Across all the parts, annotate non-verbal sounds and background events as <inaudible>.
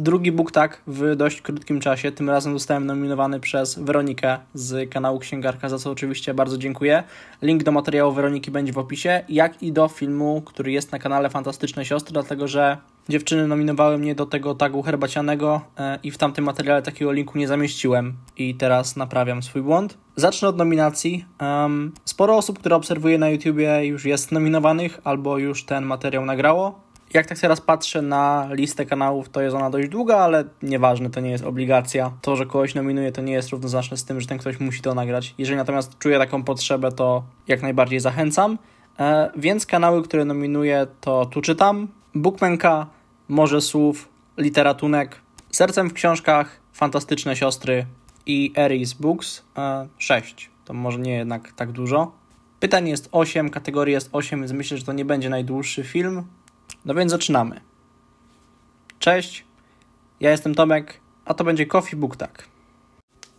Drugi Bóg tak w dość krótkim czasie. Tym razem zostałem nominowany przez Weronikę z kanału Księgarka, za co oczywiście bardzo dziękuję. Link do materiału Weroniki będzie w opisie, jak i do filmu, który jest na kanale Fantastyczne Siostry, dlatego że dziewczyny nominowały mnie do tego tagu herbacianego e, i w tamtym materiale takiego linku nie zamieściłem i teraz naprawiam swój błąd. Zacznę od nominacji. sporo osób, które obserwuję na YouTubie już jest nominowanych albo już ten materiał nagrało. Jak tak teraz patrzę na listę kanałów, to jest ona dość długa, ale nieważne, to nie jest obligacja. To, że kogoś nominuje, to nie jest równoznaczne z tym, że ten ktoś musi to nagrać. Jeżeli natomiast czuję taką potrzebę, to jak najbardziej zachęcam. E, więc kanały, które nominuję, to tu czytam. Bookmanka, Morze Słów, Literatunek, Sercem w Książkach, Fantastyczne Siostry i Eris Books. E, 6. To może nie jednak tak dużo. Pytań jest 8, kategorii jest 8, więc myślę, że to nie będzie najdłuższy film. No więc zaczynamy. Cześć, ja jestem Tomek, a to będzie Coffee Book Tak.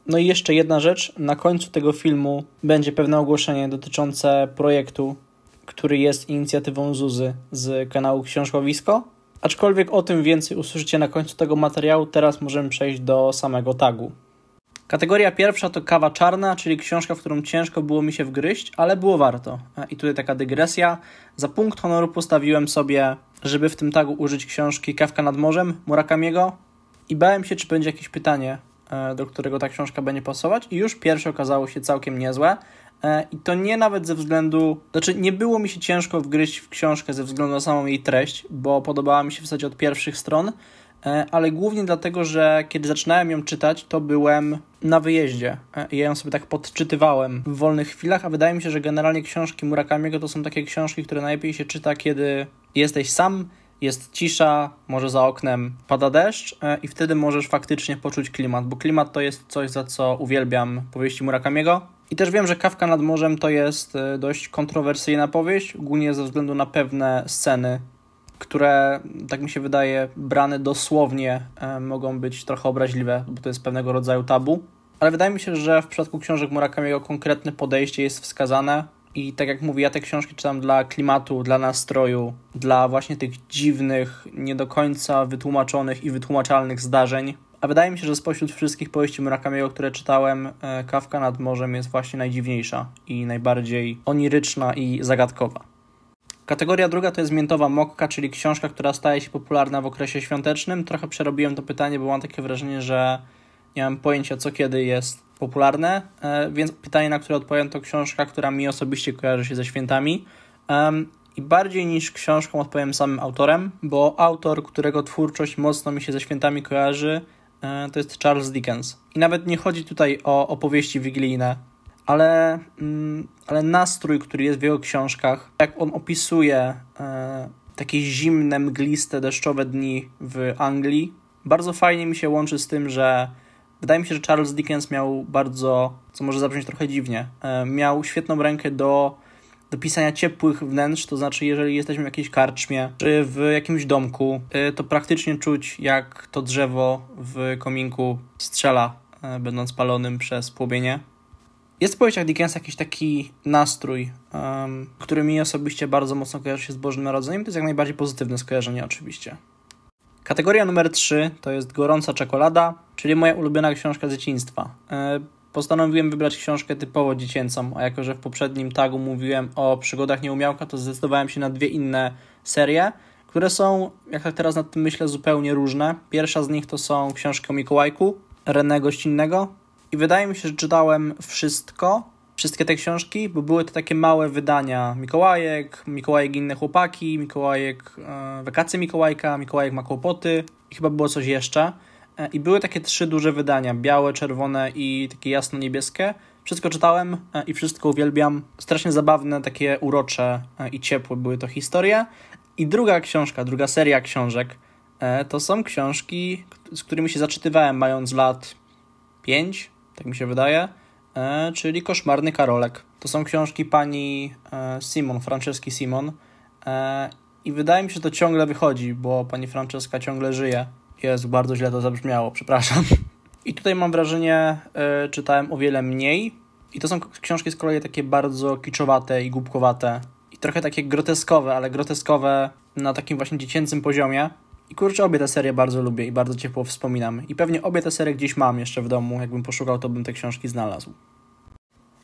No i jeszcze jedna rzecz. Na końcu tego filmu będzie pewne ogłoszenie dotyczące projektu, który jest inicjatywą Zuzy z kanału Książkowisko. Aczkolwiek o tym więcej usłyszycie na końcu tego materiału, teraz możemy przejść do samego tagu. Kategoria pierwsza to kawa czarna, czyli książka, w którą ciężko było mi się wgryźć, ale było warto. I tutaj taka dygresja. Za punkt honoru postawiłem sobie, żeby w tym tagu użyć książki Kawka nad morzem Murakamiego i bałem się, czy będzie jakieś pytanie, e, do którego ta książka będzie pasować i już pierwsze okazało się całkiem niezłe. E, I to nie nawet ze względu, znaczy nie było mi się ciężko wgryźć w książkę ze względu na samą jej treść, bo podobała mi się w zasadzie od pierwszych stron, E, ale głównie dlatego, że kiedy zaczynałem ją czytać, to byłem na wyjeździe. E, ja ją sobie tak podczytywałem w wolnych chwilach, a wydaje mi się, że generalnie książki Murakamiego to są takie książki, które najlepiej się czyta, kiedy jesteś sam, jest cisza, może za oknem pada deszcz e, i wtedy możesz faktycznie poczuć klimat, bo klimat to jest coś, za co uwielbiam powieści Murakamiego. I też wiem, że Kawka nad morzem to jest dość kontrowersyjna powieść, głównie ze względu na pewne sceny które, tak mi się wydaje, brane dosłownie e, mogą być trochę obraźliwe, bo to jest pewnego rodzaju tabu. Ale wydaje mi się, że w przypadku książek Murakamiego konkretne podejście jest wskazane. I tak jak mówię, ja te książki czytam dla klimatu, dla nastroju, dla właśnie tych dziwnych, nie do końca wytłumaczonych i wytłumaczalnych zdarzeń. A wydaje mi się, że spośród wszystkich powieści Murakamiego, które czytałem, e, Kawka nad morzem jest właśnie najdziwniejsza i najbardziej oniryczna i zagadkowa. Kategoria druga to jest miętowa mokka, czyli książka, która staje się popularna w okresie świątecznym. Trochę przerobiłem to pytanie, bo mam takie wrażenie, że nie mam pojęcia co kiedy jest popularne, e, więc pytanie, na które odpowiem, to książka, która mi osobiście kojarzy się ze świętami. I bardziej niż książką odpowiem samym autorem, bo autor, którego twórczość mocno mi się ze świętami kojarzy, e, to jest Charles Dickens. I nawet nie chodzi tutaj o opowieści wigilijne, ale, mm, ale nastrój, który jest w jego książkach, jak on opisuje e, takie zimne, mgliste, deszczowe dni w Anglii, bardzo fajnie mi się łączy z tym, że wydaje mi się, że Charles Dickens miał bardzo, co może zabrzmieć trochę dziwnie, e, miał świetną rękę do, do pisania ciepłych wnętrz, to znaczy jeżeli jesteśmy w jakiejś karczmie czy w jakimś domku, e, to praktycznie czuć jak to drzewo w kominku strzela, będąc palonym przez płomienie. Jest w powieściach Dickensa jakiś taki nastrój, um, który mi osobiście bardzo mocno kojarzy się z Bożym Narodzeniem. To jest jak najbardziej pozytywne skojarzenie oczywiście. Kategoria numer 3 to jest Gorąca Czekolada, czyli moja ulubiona książka z dzieciństwa. E, postanowiłem wybrać książkę typowo dziecięcą, a jako że w poprzednim tagu mówiłem o przygodach nieumiałka, to zdecydowałem się na dwie inne serie, które są, jak tak teraz nad tym myślę, zupełnie różne. Pierwsza z nich to są książki o Mikołajku René Gościnnego, i wydaje mi się, że czytałem wszystko, wszystkie te książki, bo były to takie małe wydania. Mikołajek, Mikołajek inne chłopaki, Mikołajek e, wakacje Mikołajka, Mikołajek ma kłopoty i chyba było coś jeszcze. E, I były takie trzy duże wydania, białe, czerwone i takie jasno-niebieskie. Wszystko czytałem e, i wszystko uwielbiam. Strasznie zabawne, takie urocze e, i ciepłe były to historie. I druga książka, druga seria książek, e, to są książki, z którymi się zaczytywałem mając lat 5, tak mi się wydaje, e, czyli Koszmarny Karolek. To są książki pani e, Simon, Franceski Simon e, i wydaje mi się, że to ciągle wychodzi, bo pani Franceska ciągle żyje. Jest bardzo źle to zabrzmiało, przepraszam. <laughs> I tutaj mam wrażenie, czytałem o wiele mniej i to są książki z kolei takie bardzo kiczowate i głupkowate i trochę takie groteskowe, ale groteskowe na takim właśnie dziecięcym poziomie i kurczę, obie te serie bardzo lubię i bardzo ciepło wspominam. I pewnie obie te serie gdzieś mam jeszcze w domu, jakbym poszukał, to bym te książki znalazł.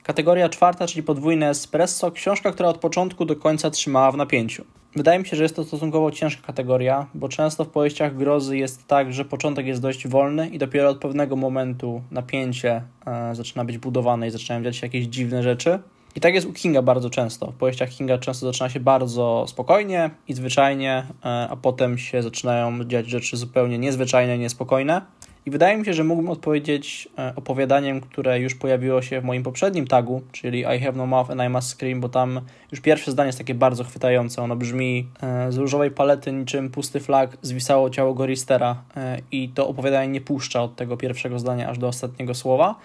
Kategoria czwarta, czyli podwójne espresso, książka, która od początku do końca trzymała w napięciu. Wydaje mi się, że jest to stosunkowo ciężka kategoria, bo często w powieściach grozy jest tak, że początek jest dość wolny i dopiero od pewnego momentu napięcie e, zaczyna być budowane i zaczynają dziać się jakieś dziwne rzeczy. I tak jest u Kinga bardzo często. W powieściach Kinga często zaczyna się bardzo spokojnie i zwyczajnie, e, a potem się zaczynają dziać rzeczy zupełnie niezwyczajne, niespokojne. I wydaje mi się, że mógłbym odpowiedzieć e, opowiadaniem, które już pojawiło się w moim poprzednim tagu, czyli I Have No Mouth and I Must Scream, bo tam już pierwsze zdanie jest takie bardzo chwytające. Ono brzmi e, z różowej palety niczym pusty flag zwisało ciało Goristera i to opowiadanie nie puszcza od tego pierwszego zdania aż do ostatniego słowa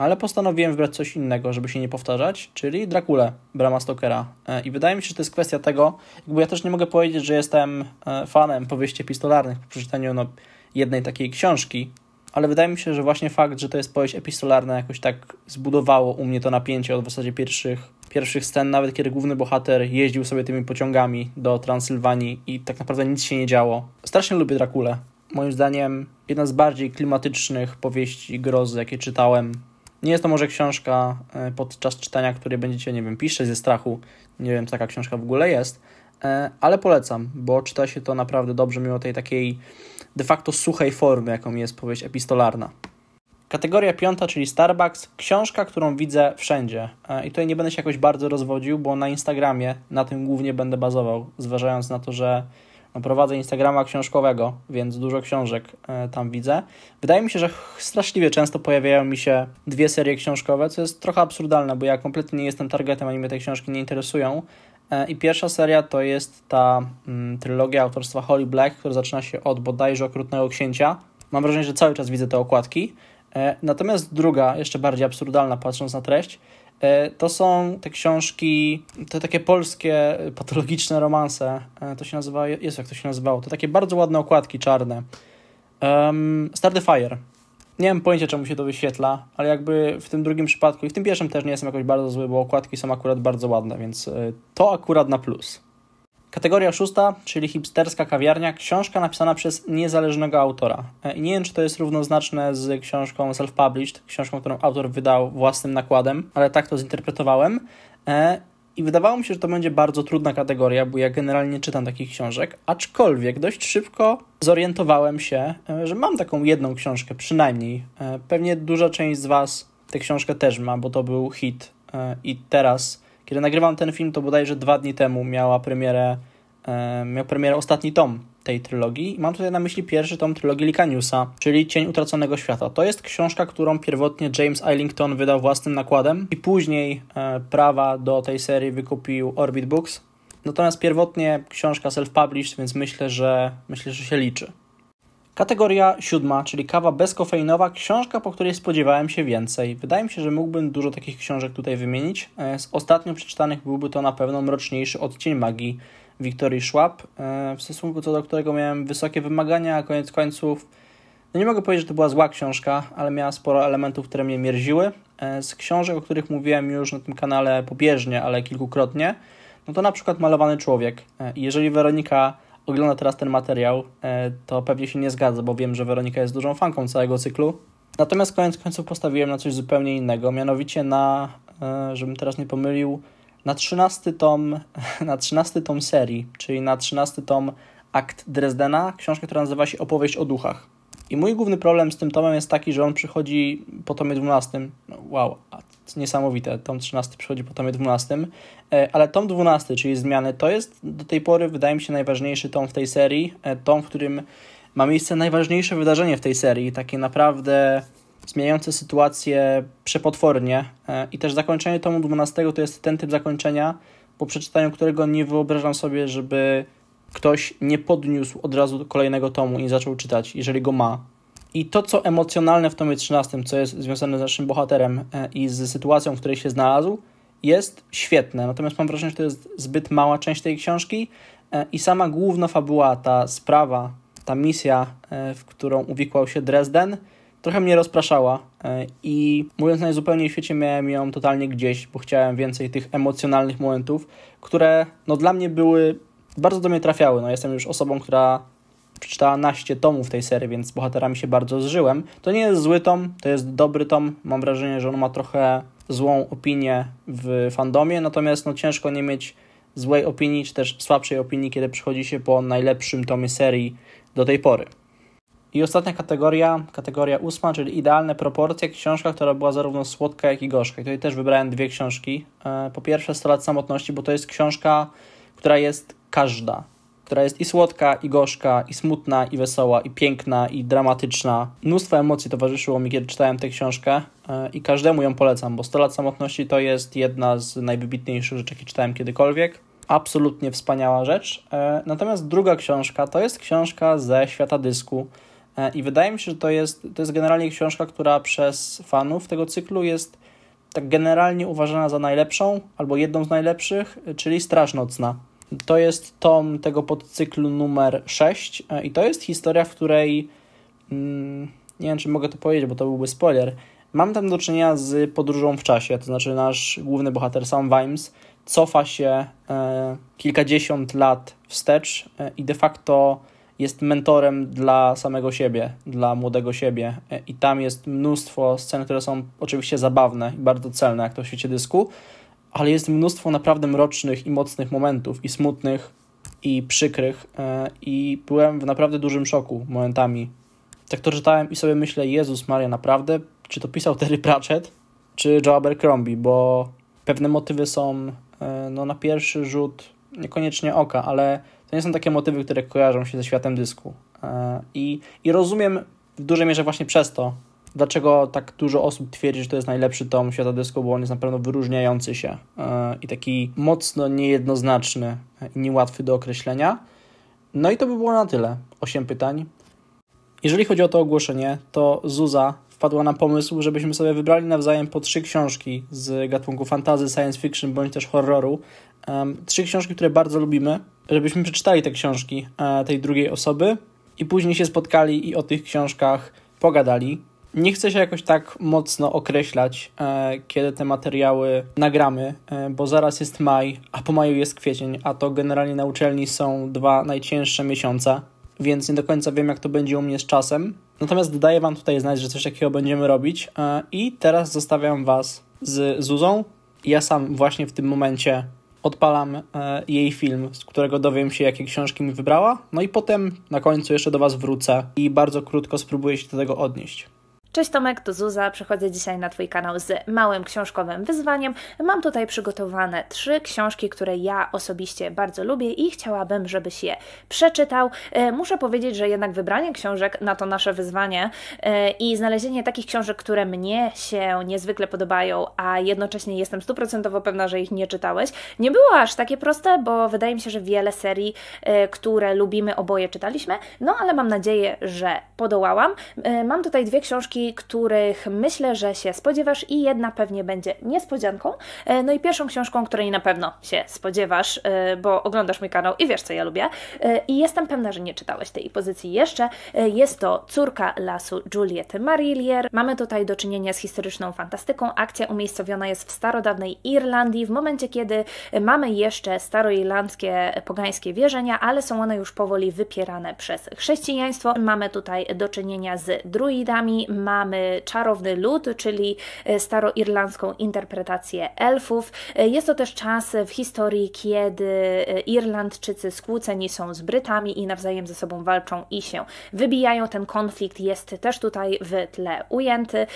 ale postanowiłem wybrać coś innego, żeby się nie powtarzać, czyli Drakule, Brama Stokera. E, I wydaje mi się, że to jest kwestia tego, jakby ja też nie mogę powiedzieć, że jestem e, fanem powieści epistolarnych po przeczytaniu no, jednej takiej książki, ale wydaje mi się, że właśnie fakt, że to jest powieść epistolarna jakoś tak zbudowało u mnie to napięcie od w zasadzie pierwszych, pierwszych scen, nawet kiedy główny bohater jeździł sobie tymi pociągami do Transylwanii i tak naprawdę nic się nie działo. Strasznie lubię Drakule. Moim zdaniem jedna z bardziej klimatycznych powieści grozy, jakie czytałem nie jest to może książka e, podczas czytania, której będziecie, nie wiem, piszczeć ze strachu. Nie wiem, taka książka w ogóle jest, e, ale polecam, bo czyta się to naprawdę dobrze, mimo tej takiej de facto suchej formy, jaką jest powieść epistolarna. Kategoria piąta, czyli Starbucks, książka, którą widzę wszędzie. E, I tutaj nie będę się jakoś bardzo rozwodził, bo na Instagramie na tym głównie będę bazował, zważając na to, że no, prowadzę Instagrama książkowego, więc dużo książek e, tam widzę. Wydaje mi się, że straszliwie często pojawiają mi się dwie serie książkowe, co jest trochę absurdalne, bo ja kompletnie nie jestem targetem, ani mnie te książki nie interesują. E, I pierwsza seria to jest ta mm, trylogia autorstwa Holly Black, która zaczyna się od bodajże Okrutnego Księcia. Mam wrażenie, że cały czas widzę te okładki. E, natomiast druga, jeszcze bardziej absurdalna patrząc na treść, E, to są te książki, to takie polskie e, patologiczne romanse. E, to się nazywa, jest jak to się nazywało. To takie bardzo ładne okładki czarne. Um, the Fire. Nie mam pojęcia, czemu się to wyświetla, ale jakby w tym drugim przypadku i w tym pierwszym też nie jestem jakoś bardzo zły, bo okładki są akurat bardzo ładne, więc to akurat na plus. Kategoria szósta, czyli hipsterska kawiarnia, książka napisana przez niezależnego autora. E, nie wiem, czy to jest równoznaczne z książką self-published, książką, którą autor wydał własnym nakładem, ale tak to zinterpretowałem. E, I wydawało mi się, że to będzie bardzo trudna kategoria, bo ja generalnie czytam takich książek, aczkolwiek dość szybko zorientowałem się, e, że mam taką jedną książkę przynajmniej. Pewnie duża część z Was tę książkę też ma, bo to był hit i teraz kiedy nagrywam ten film, to bodajże dwa dni temu miała premierę, e, miał premierę ostatni tom tej trylogii. Mam tutaj na myśli pierwszy tom trylogii Licaniusa, czyli Cień Utraconego Świata. To jest książka, którą pierwotnie James Ellington wydał własnym nakładem i później e, prawa do tej serii wykupił Orbit Books. Natomiast pierwotnie książka self-published, więc myślę, że myślę, że się liczy. Kategoria siódma, czyli kawa bezkofeinowa, książka, po której spodziewałem się więcej. Wydaje mi się, że mógłbym dużo takich książek tutaj wymienić. E, z ostatnio przeczytanych byłby to na pewno mroczniejszy odcień magii Wiktorii Schwab, e, w stosunku co do którego miałem wysokie wymagania, a koniec końców no nie mogę powiedzieć, że to była zła książka, ale miała sporo elementów, które mnie mierziły. E, z książek, o których mówiłem już na tym kanale pobieżnie, ale kilkukrotnie, no to na przykład Malowany Człowiek. Jeżeli Weronika ogląda teraz ten materiał, e, to pewnie się nie zgadza, bo wiem, że Weronika jest dużą fanką całego cyklu. Natomiast koniec końców postawiłem na coś zupełnie innego, mianowicie na, e, żebym teraz nie pomylił, na 13 tom, <laughs> na 13 tom serii, czyli na 13 tom Akt Dresdena, książkę, która nazywa się Opowieść o duchach. I mój główny problem z tym tomem jest taki, że on przychodzi po tomie 12. No, wow, a niesamowite. Tom 13 przychodzi po tomie 12. E, ale tom 12, czyli zmiany, to jest do tej pory, wydaje mi się, najważniejszy tom w tej serii. E, tom, w którym ma miejsce najważniejsze wydarzenie w tej serii. Takie naprawdę zmieniające sytuację przepotwornie. E, I też zakończenie tomu 12 to jest ten typ zakończenia, po przeczytaniu którego nie wyobrażam sobie, żeby ktoś nie podniósł od razu kolejnego tomu i zaczął czytać, jeżeli go ma. I to, co emocjonalne w tomie 13, co jest związane z naszym bohaterem e, i z sytuacją, w której się znalazł, jest świetne. Natomiast mam wrażenie, że to jest zbyt mała część tej książki e, i sama główna fabuła, ta sprawa, ta misja, e, w którą uwikłał się Dresden, trochę mnie rozpraszała i mówiąc najzupełniej w świecie, miałem ją totalnie gdzieś, bo chciałem więcej tych emocjonalnych momentów, które no, dla mnie były, bardzo do mnie trafiały. No, jestem już osobą, która przeczytała naście tomów tej serii, więc z bohaterami się bardzo zżyłem. To nie jest zły tom, to jest dobry tom. Mam wrażenie, że on ma trochę złą opinię w fandomie, natomiast no, ciężko nie mieć złej opinii, czy też słabszej opinii, kiedy przychodzi się po najlepszym tomie serii do tej pory. I ostatnia kategoria, kategoria ósma, czyli idealne proporcje, książka, która była zarówno słodka, jak i gorzka. I tutaj też wybrałem dwie książki. E, po pierwsze 100 lat samotności, bo to jest książka, która jest każda która jest i słodka, i gorzka, i smutna, i wesoła, i piękna, i dramatyczna. Mnóstwo emocji towarzyszyło mi, kiedy czytałem tę książkę e, i każdemu ją polecam, bo 100 lat samotności to jest jedna z najwybitniejszych rzeczy, jakie czytałem kiedykolwiek. Absolutnie wspaniała rzecz. E, natomiast druga książka to jest książka ze świata dysku. E, I wydaje mi się, że to jest, to jest generalnie książka, która przez fanów tego cyklu jest tak generalnie uważana za najlepszą albo jedną z najlepszych, czyli Straż Nocna. To jest tom tego podcyklu numer 6 e, i to jest historia, w której mm, nie wiem, czy mogę to powiedzieć, bo to byłby spoiler. Mam tam do czynienia z podróżą w czasie, to znaczy nasz główny bohater Sam Vimes cofa się e, kilkadziesiąt lat wstecz e, i de facto jest mentorem dla samego siebie, dla młodego siebie. I tam jest mnóstwo scen, które są oczywiście zabawne i bardzo celne, jak to w świecie dysku, ale jest mnóstwo naprawdę mrocznych i mocnych momentów, i smutnych, i przykrych, e, i byłem w naprawdę dużym szoku momentami. Tak to czytałem i sobie myślę, Jezus Maria, naprawdę? Czy to pisał Terry Pratchett, czy Joe Abercrombie, bo pewne motywy są e, no, na pierwszy rzut niekoniecznie oka, ale to nie są takie motywy, które kojarzą się ze światem dysku. E, I, i rozumiem w dużej mierze właśnie przez to, dlaczego tak dużo osób twierdzi, że to jest najlepszy tom świata dysku, bo on jest na pewno wyróżniający się e, i taki mocno niejednoznaczny i niełatwy do określenia. No i to by było na tyle. Osiem pytań. Jeżeli chodzi o to ogłoszenie, to Zuza wpadła na pomysł, żebyśmy sobie wybrali nawzajem po trzy książki z gatunku fantazy, science fiction bądź też horroru. Um, trzy książki, które bardzo lubimy, żebyśmy przeczytali te książki e, tej drugiej osoby i później się spotkali i o tych książkach pogadali. Nie chcę się jakoś tak mocno określać, e, kiedy te materiały nagramy, e, bo zaraz jest maj, a po maju jest kwiecień, a to generalnie na uczelni są dwa najcięższe miesiące, więc nie do końca wiem, jak to będzie u mnie z czasem. Natomiast daję Wam tutaj znać, że coś takiego będziemy robić e, i teraz zostawiam Was z Zuzą. Ja sam właśnie w tym momencie odpalam jej film, z którego dowiem się, jakie książki mi wybrała, no i potem na końcu jeszcze do Was wrócę i bardzo krótko spróbuję się do tego odnieść. Cześć Tomek, to Zuza. Przechodzę dzisiaj na Twój kanał z małym książkowym wyzwaniem. Mam tutaj przygotowane trzy książki, które ja osobiście bardzo lubię i chciałabym, żebyś je przeczytał. E, muszę powiedzieć, że jednak wybranie książek na to nasze wyzwanie e, i znalezienie takich książek, które mnie się niezwykle podobają, a jednocześnie jestem stuprocentowo pewna, że ich nie czytałeś, nie było aż takie proste, bo wydaje mi się, że wiele serii, e, które lubimy, oboje czytaliśmy. No ale mam nadzieję, że podołałam. Mam tutaj dwie książki książki, których myślę, że się spodziewasz i jedna pewnie będzie niespodzianką. E, no i pierwszą książką, której na pewno się spodziewasz, e, bo oglądasz mój kanał i wiesz, co ja lubię e, i jestem pewna, że nie czytałeś tej pozycji jeszcze, jest to Córka lasu Juliette Marillier. Mamy tutaj do czynienia z historyczną fantastyką. Akcja umiejscowiona jest w starodawnej Irlandii, w momencie kiedy mamy jeszcze staroirlandzkie pogańskie wierzenia, ale są one już powoli wypierane przez chrześcijaństwo. Mamy tutaj do czynienia z druidami, mamy czarowny lud, czyli e, staroirlandzką interpretację elfów. E, jest to też czas w historii, kiedy e, Irlandczycy skłóceni są z Brytami i nawzajem ze sobą walczą i się wybijają. Ten konflikt jest też tutaj w tle ujęty,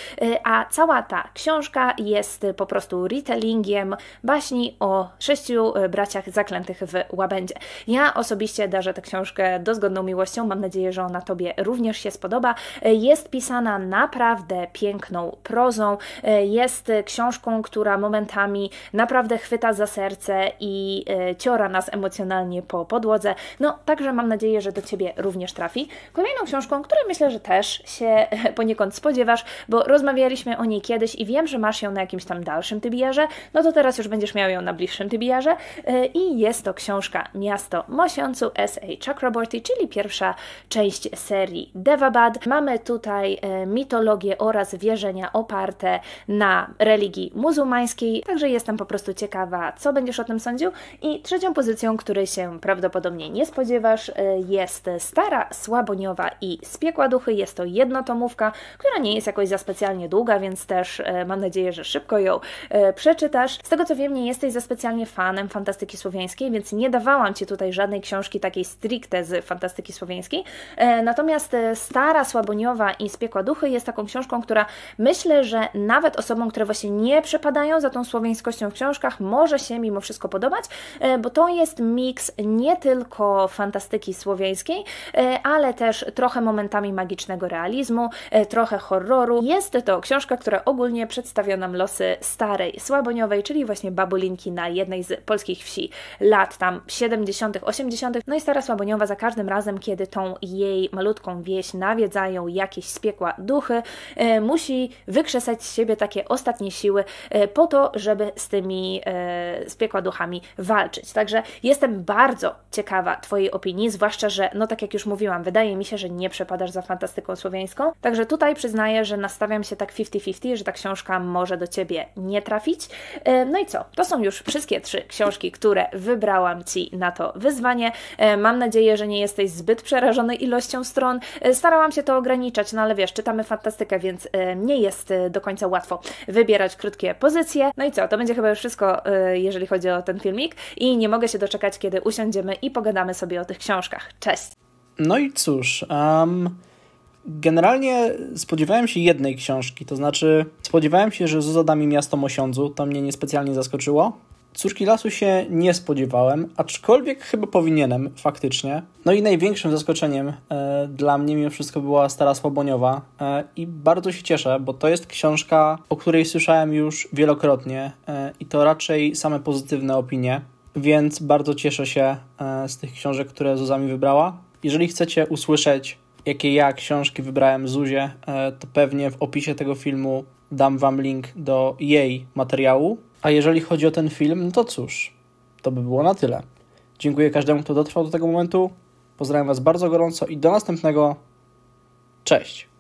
a cała ta książka jest po prostu retellingiem baśni o sześciu braciach zaklętych w łabędzie. Ja osobiście darzę tę książkę dozgodną miłością, mam nadzieję, że ona Tobie również się spodoba. Jest pisana na naprawdę piękną prozą. E, jest książką, która momentami naprawdę chwyta za serce i e, ciora nas emocjonalnie po podłodze. No, także mam nadzieję, że do Ciebie również trafi. Kolejną książką, której myślę, że też się <laughs> poniekąd spodziewasz, bo rozmawialiśmy o niej kiedyś i wiem, że masz ją na jakimś tam dalszym tybiarze, no to teraz już będziesz miał ją na bliższym tybiarze e, i jest to książka Miasto Mosiącu S.A. Chakraborty, czyli pierwsza część serii Devabad. Mamy tutaj mito mitologie oraz wierzenia oparte na religii muzułmańskiej, także jestem po prostu ciekawa, co będziesz o tym sądził. I trzecią pozycją, której się prawdopodobnie nie spodziewasz, y, jest Stara Słaboniowa i Spiekła Duchy. Jest to jednotomówka, która nie jest jakoś za specjalnie długa, więc też y, mam nadzieję, że szybko ją y, przeczytasz. Z tego co wiem, nie jesteś za specjalnie fanem fantastyki słowiańskiej, więc nie dawałam Ci tutaj żadnej książki takiej stricte z fantastyki słowiańskiej. E, natomiast Stara Słaboniowa i Spiekła Duchy jest jest taką książką, która myślę, że nawet osobom, które właśnie nie przepadają za tą słowiańskością w książkach, może się mimo wszystko podobać, e, bo to jest miks nie tylko fantastyki słowiańskiej, e, ale też trochę momentami magicznego realizmu, e, trochę horroru. Jest to książka, która ogólnie przedstawia nam losy starej Słaboniowej, czyli właśnie babulinki na jednej z polskich wsi lat tam 70., 80. No i stara Słaboniowa za każdym razem, kiedy tą jej malutką wieś nawiedzają jakieś spiekła duchy, trochę e, musi wykrzesać z siebie takie ostatnie siły e, po to, żeby z tymi e, z piekła duchami walczyć. Także jestem bardzo ciekawa Twojej opinii, zwłaszcza, że no tak jak już mówiłam, wydaje mi się, że nie przepadasz za fantastyką słowiańską, także tutaj przyznaję, że nastawiam się tak 50-50, że ta książka może do Ciebie nie trafić. No i co? To są już wszystkie trzy książki, które wybrałam Ci na to wyzwanie. Mam nadzieję, że nie jesteś zbyt przerażony ilością stron. Starałam się to ograniczać, no ale wiesz, czytamy fantastykę fantastykę, więc e, nie jest e, do końca łatwo wybierać krótkie pozycje. No i co, to będzie chyba już wszystko, e, jeżeli chodzi o ten filmik i nie mogę się doczekać, kiedy usiądziemy i pogadamy sobie o tych książkach. Cześć! No i cóż, um, generalnie spodziewałem się jednej książki, to znaczy spodziewałem się, że Zuza da mi miasto Mosiądzu, to mnie niespecjalnie zaskoczyło, Córki lasu się nie spodziewałem, aczkolwiek chyba powinienem faktycznie. No i największym zaskoczeniem e, dla mnie mimo wszystko była Stara Słaboniowa e, i bardzo się cieszę, bo to jest książka, o której słyszałem już wielokrotnie e, i to raczej same pozytywne opinie, więc bardzo cieszę się e, z tych książek, które Zuza mi wybrała. Jeżeli chcecie usłyszeć, jakie ja książki wybrałem Zuzie, e, to pewnie w opisie tego filmu dam wam link do jej materiału, a jeżeli chodzi o ten film, no to cóż, to by było na tyle. Dziękuję każdemu, kto dotrwał do tego momentu. Pozdrawiam Was bardzo gorąco i do następnego. Cześć!